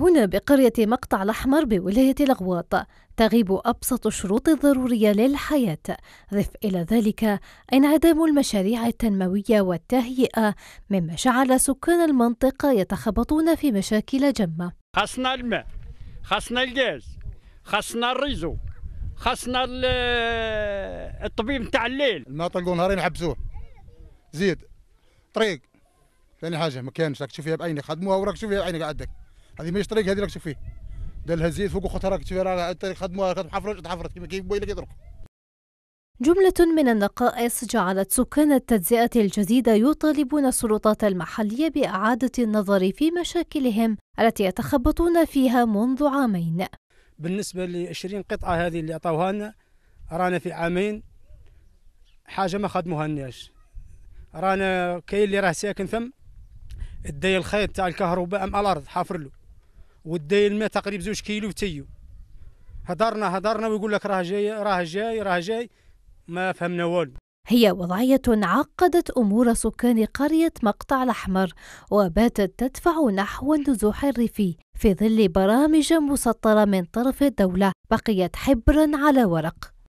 هنا بقرية مقطع الأحمر بولاية الأغواط تغيب أبسط الشروط الضرورية للحياة ضف إلى ذلك انعدام المشاريع التنموية والتهيئة مما جعل سكان المنطقة يتخبطون في مشاكل جمة خصنا الماء خصنا الغاز خصنا الريزو خصنا الطبيب نتاع الليل الماء طلقوا نهارين حبسوه زيد طريق ثاني حاجه ما كانش راك تشوف فيها بعيني خدموها وراك تشوف فيها بعيني قعدك هذه ماشي طريق هذه راك تشوف فيه دار الهزيز فوق وخوتها راك تشوف راه الطريق خدموها كتحفرت تحفرت كما كيبوا لك يضرب جملة من النقائص جعلت سكان التجزئة الجديدة يطالبون السلطات المحلية بإعادة النظر في مشاكلهم التي يتخبطون فيها منذ عامين بالنسبة ل 20 قطعة هذه اللي عطاوها لنا رانا في عامين حاجة ما خدموها لناش رانا كاين اللي راه ساكن ثم ادي الخيط تاع الكهرباء ام الارض حافر له وداي الماء تقريبا زوج كيلو تيو هضرنا هضرنا ويقول لك راه جاي راه جاي راه جاي ما فهمنا والو هي وضعية عقدت أمور سكان قرية مقطع الأحمر وباتت تدفع نحو النزوح الريفي في ظل برامج مسطرة من طرف الدولة بقيت حبرا على ورق